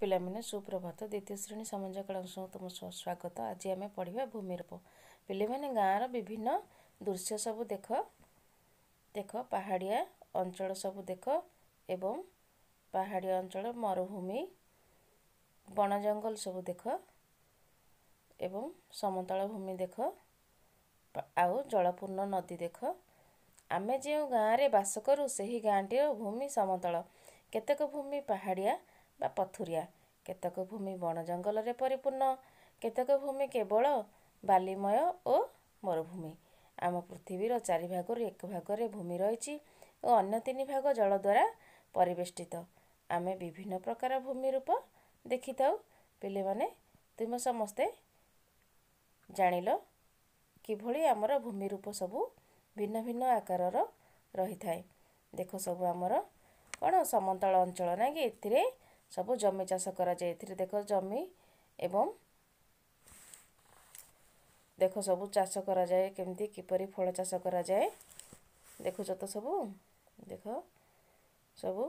ପିଲାମାନେ ସୁପ୍ରଭାତ ଦ୍ୱିତୀୟ ଶ୍ରେଣୀ ସମଞ୍ଜ କଳାଂଶକୁ ତୁମ ସ୍ୱାଗତ ଆଜି ଆମେ ପଢ଼ିବା ଭୂମିରୂପ ପିଲାମାନେ ଗାଁର ବିଭିନ୍ନ ଦୃଶ୍ୟ ସବୁ ଦେଖ ଦେଖ ପାହାଡ଼ିଆ ଅଞ୍ଚଳ ସବୁ ଦେଖ ଏବଂ ପାହାଡ଼ିଆ ଅଞ୍ଚଳ ମରୁଭୂମି ବଣ ଜଙ୍ଗଲ ସବୁ ଦେଖ ଏବଂ ସମତଳ ଭୂମି ଦେଖ ଆଉ ଜଳପୂର୍ଣ୍ଣ ନଦୀ ଦେଖ ଆମେ ଯେଉଁ ଗାଁରେ ବାସ କରୁ ସେହି ଗାଁଟିର ଭୂମି ସମତଳ କେତେକ ଭୂମି ପାହାଡ଼ିଆ ବା ପଥୁରିଆ କେତେକ ଭୂମି ବଣ ଜଙ୍ଗଲରେ ପରିପୂର୍ଣ୍ଣ କେତେକ ଭୂମି କେବଳ ବାଲିମୟ ଓ ମରୁଭୂମି ଆମ ପୃଥିବୀର ଚାରି ଭାଗରୁ ଏକ ଭାଗରେ ଭୂମି ରହିଛି ଓ ଅନ୍ୟ ତିନି ଭାଗ ଜଳ ଦ୍ୱାରା ପରିବେଷ୍ଟିତ ଆମେ ବିଭିନ୍ନ ପ୍ରକାର ଭୂମି ରୂପ ଦେଖିଥାଉ ପିଲାମାନେ ତୁମେ ସମସ୍ତେ ଜାଣିଲ କିଭଳି ଆମର ଭୂମି ରୂପ ସବୁ ଭିନ୍ନ ଭିନ୍ନ ଆକାରର ରହିଥାଏ ଦେଖ ସବୁ ଆମର କ'ଣ ସମତଳ ଅଞ୍ଚଳ ନା କି ଏଥିରେ ସବୁ ଜମି ଚାଷ କରାଯାଏ ଏଥିରେ ଦେଖ ଜମି ଏବଂ ଦେଖ ସବୁ ଚାଷ କରାଯାଏ କେମିତି କିପରି ଫଳ ଚାଷ କରାଯାଏ ଦେଖୁଛ ତ ସବୁ ଦେଖ ସବୁ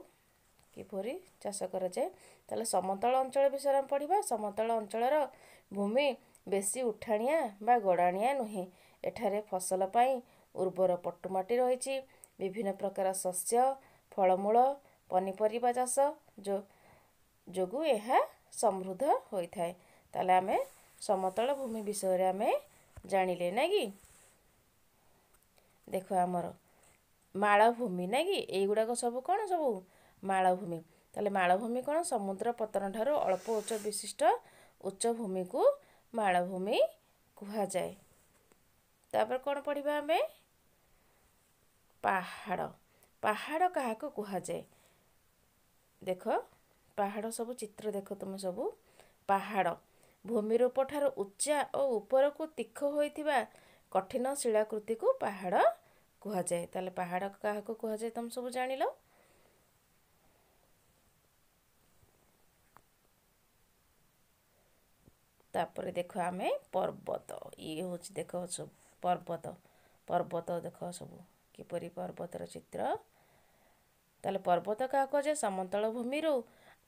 କିପରି ଚାଷ କରାଯାଏ ତାହେଲେ ସମତଳ ଅଞ୍ଚଳ ବିଷୟରେ ଆମେ ପଢ଼ିବା ସମତଳ ଅଞ୍ଚଳର ଭୂମି ବେଶୀ ଉଠାଣିଆ ବା ଗଡ଼ାଣିଆ ନୁହେଁ ଏଠାରେ ଫସଲ ପାଇଁ ଉର୍ବର ପଟୁମାଟି ରହିଛି ବିଭିନ୍ନ ପ୍ରକାର ଶସ୍ୟ ଫଳମୂଳ ପନିପରିବା ଚାଷ ଯେଉଁ ଯୋଗୁଁ ଏହା ସମୃଦ୍ଧ ହୋଇଥାଏ ତାହେଲେ ଆମେ ସମତଳ ଭୂମି ବିଷୟରେ ଆମେ ଜାଣିଲେ ନା କି ଦେଖ ଆମର ମାଳଭୂମି ନା କି ଏଇଗୁଡ଼ାକ ସବୁ କ'ଣ ସବୁ ମାଳଭୂମି ତାହେଲେ ମାଳଭୂମି କ'ଣ ସମୁଦ୍ର ପତନ ଠାରୁ ଅଳ୍ପ ଉଚ୍ଚ ବିଶିଷ୍ଟ ଉଚ୍ଚଭୂମିକୁ ମାଳଭୂମି କୁହାଯାଏ ତାପରେ କ'ଣ ପଢ଼ିବା ଆମେ ପାହାଡ଼ ପାହାଡ଼ କାହାକୁ କୁହାଯାଏ ଦେଖ ପାହାଡ଼ ସବୁ ଚିତ୍ର ଦେଖ ତୁମେ ସବୁ ପାହାଡ଼ ଭୂମି ରୂପ ଠାରୁ ଉଚ୍ଚା ଓ ଉପରକୁ ତୀଖ ହୋଇଥିବା କଠିନ ଶିଳାକୃତିକୁ ପାହାଡ଼ କୁହାଯାଏ ତାହେଲେ ପାହାଡ଼ କାହାକୁ କୁହାଯାଏ ତୁମେ ସବୁ ଜାଣିଲ ତାପରେ ଦେଖ ଆମେ ପର୍ବତ ଇଏ ହେଉଛି ଦେଖ ସବୁ ପର୍ବତ ପର୍ବତ ଦେଖ ସବୁ କିପରି ପର୍ବତର ଚିତ୍ର ତାହେଲେ ପର୍ବତ କାହାକୁ କୁହାଯାଏ ସମତଳ ଭୂମିରୁ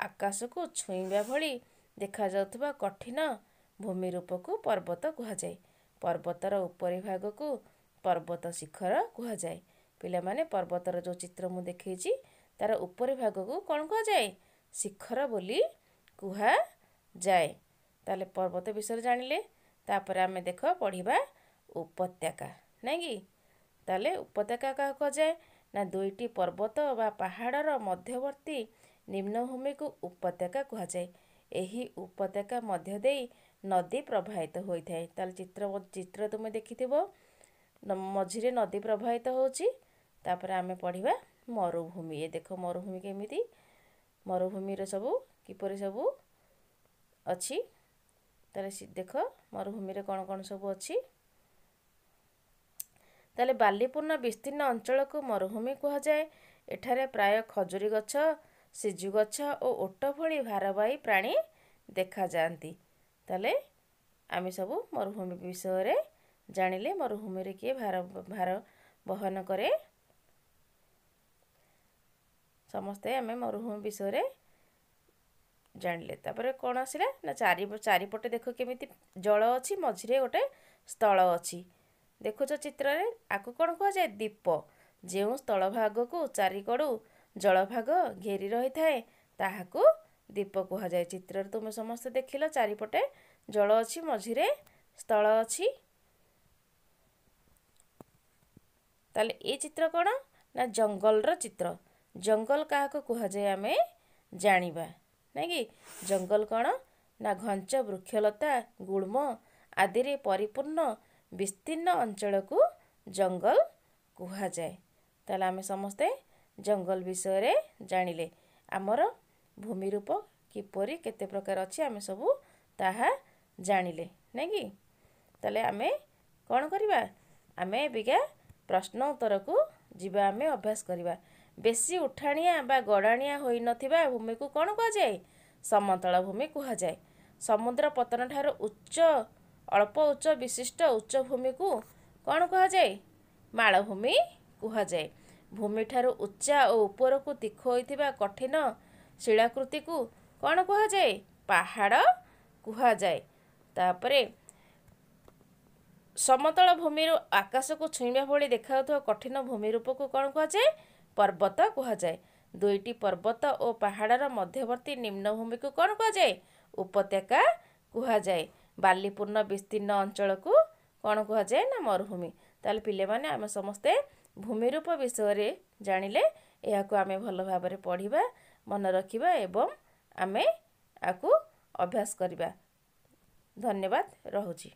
ଆକାଶକୁ ଛୁଇଁବା ଭଳି ଦେଖାଯାଉଥିବା କଠିନ ଭୂମି ରୂପକୁ ପର୍ବତ କୁହାଯାଏ ପର୍ବତର ଉପରିଭାଗକୁ ପର୍ବତ ଶିଖର କୁହାଯାଏ ପିଲାମାନେ ପର୍ବତର ଯେଉଁ ଚିତ୍ର ମୁଁ ଦେଖେଇଛି ତା'ର ଉପରିଭାଗକୁ କ'ଣ କୁହାଯାଏ ଶିଖର ବୋଲି କୁହାଯାଏ ତାହେଲେ ପର୍ବତ ବିଷୟରେ ଜାଣିଲେ ତାପରେ ଆମେ ଦେଖ ପଢ଼ିବା ଉପତ୍ୟକା ନାଇଁ କି ତାହେଲେ ଉପତ୍ୟକା କାହାକୁ କୁହାଯାଏ ନା ଦୁଇଟି ପର୍ବତ ବା ପାହାଡ଼ର ମଧ୍ୟବର୍ତ୍ତୀ ନିମ୍ନଭୂମିକୁ ଉପତ୍ୟକା କୁହାଯାଏ ଏହି ଉପତ୍ୟକା ମଧ୍ୟ ଦେଇ ନଦୀ ପ୍ରବାହିତ ହୋଇଥାଏ ତାହେଲେ ଚିତ୍ର ଚିତ୍ର ତୁମେ ଦେଖିଥିବ ମଝିରେ ନଦୀ ପ୍ରବାହିତ ହେଉଛି ତାପରେ ଆମେ ପଢ଼ିବା ମରୁଭୂମି ଏ ଦେଖ ମରୁଭୂମି କେମିତି ମରୁଭୂମିର ସବୁ କିପରି ସବୁ ଅଛି ତାହେଲେ ଦେଖ ମରୁଭୂମିରେ କ'ଣ କ'ଣ ସବୁ ଅଛି ତାହେଲେ ବାଲିପୂର୍ଣ୍ଣ ବିସ୍ତୀର୍ଣ୍ଣ ଅଞ୍ଚଳକୁ ମରୁଭୂମି କୁହାଯାଏ ଏଠାରେ ପ୍ରାୟ ଖଜୁରୀ ଗଛ ସିଜୁ ଗଛ ଓ ଓଟ ଭଳି ଭାରବାହୀ ପ୍ରାଣୀ ଦେଖାଯାଆନ୍ତି ତାହେଲେ ଆମେ ସବୁ ମରୁଭୂମି ବିଷୟରେ ଜାଣିଲେ ମରୁଭୂମିରେ କିଏ ଭାର ଭାର ବହନ କରେ ସମସ୍ତେ ଆମେ ମରୁଭୂମି ବିଷୟରେ ଜାଣିଲେ ତାପରେ କ'ଣ ଆସିଲା ନା ଚାରି ଚାରିପଟେ ଦେଖ କେମିତି ଜଳ ଅଛି ମଝିରେ ଗୋଟେ ସ୍ଥଳ ଅଛି ଦେଖୁଛ ଚିତ୍ରରେ ଆକୁ କ'ଣ କୁହାଯାଏ ଦୀପ ଯେଉଁ ସ୍ଥଳ ଭାଗକୁ ଚାରିକଡ଼ୁ ଜଳଭାଗ ଘେରି ରହିଥାଏ ତାହାକୁ ଦୀପ କୁହାଯାଏ ଚିତ୍ରରେ ତୁମେ ସମସ୍ତେ ଦେଖିଲ ଚାରିପଟେ ଜଳ ଅଛି ମଝିରେ ସ୍ଥଳ ଅଛି ତାହେଲେ ଏ ଚିତ୍ର କ'ଣ ନା ଜଙ୍ଗଲର ଚିତ୍ର ଜଙ୍ଗଲ କାହାକୁ କୁହାଯାଏ ଆମେ ଜାଣିବା ନାଇଁ କି ଜଙ୍ଗଲ କ'ଣ ନା ଘଞ୍ଚ ବୃକ୍ଷଲତା ଗୁଳ୍ମ ଆଦିରେ ପରିପୂର୍ଣ୍ଣ ବିସ୍ତୀର୍ଣ୍ଣ ଅଞ୍ଚଳକୁ ଜଙ୍ଗଲ କୁହାଯାଏ ତାହେଲେ ଆମେ ସମସ୍ତେ ଜଙ୍ଗଲ ବିଷୟରେ ଜାଣିଲେ ଆମର ଭୂମି ରୂପ କିପରି କେତେ ପ୍ରକାର ଅଛି ଆମେ ସବୁ ତାହା ଜାଣିଲେ ନାଇଁ କି ତାହେଲେ ଆମେ କ'ଣ କରିବା ଆମେ ଏବିକା ପ୍ରଶ୍ନ ଉତ୍ତରକୁ ଯିବା ଆମେ ଅଭ୍ୟାସ କରିବା ବେଶୀ ଉଠାଣିଆ ବା ଗଡ଼ାଣିଆ ହୋଇନଥିବା ଭୂମିକୁ କ'ଣ କୁହାଯାଏ ସମତଳ ଭୂମି କୁହାଯାଏ ସମୁଦ୍ର ପତନ ଠାରୁ ଉଚ୍ଚ ଅଳ୍ପ ଉଚ୍ଚ ବିଶିଷ୍ଟ ଉଚ୍ଚ ଭୂମିକୁ କ'ଣ କୁହାଯାଏ ମାଳଭୂମି କୁହାଯାଏ ଭୂମିଠାରୁ ଉଚ୍ଚା ଓ ଉପରକୁ ତୀଖ ହୋଇଥିବା କଠିନ ଶିଳାକୃତିକୁ କ'ଣ କୁହାଯାଏ ପାହାଡ଼ କୁହାଯାଏ ତାପରେ ସମତଳ ଭୂମିରୁ ଆକାଶକୁ ଛୁଇଁବା ଭଳି ଦେଖାଯାଉଥିବା କଠିନ ଭୂମି ରୂପକୁ କ'ଣ କୁହାଯାଏ ପର୍ବତ କୁହାଯାଏ ଦୁଇଟି ପର୍ବତ ଓ ପାହାଡ଼ର ମଧ୍ୟବର୍ତ୍ତୀ ନିମ୍ନଭୂମିକୁ କ'ଣ କୁହାଯାଏ ଉପତ୍ୟକା କୁହାଯାଏ ବାଲିପୂର୍ଣ୍ଣ ବିସ୍ତୀର୍ଣ୍ଣ ଅଞ୍ଚଳକୁ କ'ଣ କୁହାଯାଏ ନା ମରୁଭୂମି ତାହେଲେ ପିଲାମାନେ ଆମେ ସମସ୍ତେ ଭୂମିରୂପ ବିଷୟରେ ଜାଣିଲେ ଏହାକୁ ଆମେ ଭଲ ଭାବରେ ପଢ଼ିବା ମନେ ରଖିବା ଏବଂ ଆମେ ଆକୁ ଅଭ୍ୟାସ କରିବା ଧନ୍ୟବାଦ ରହୁଛି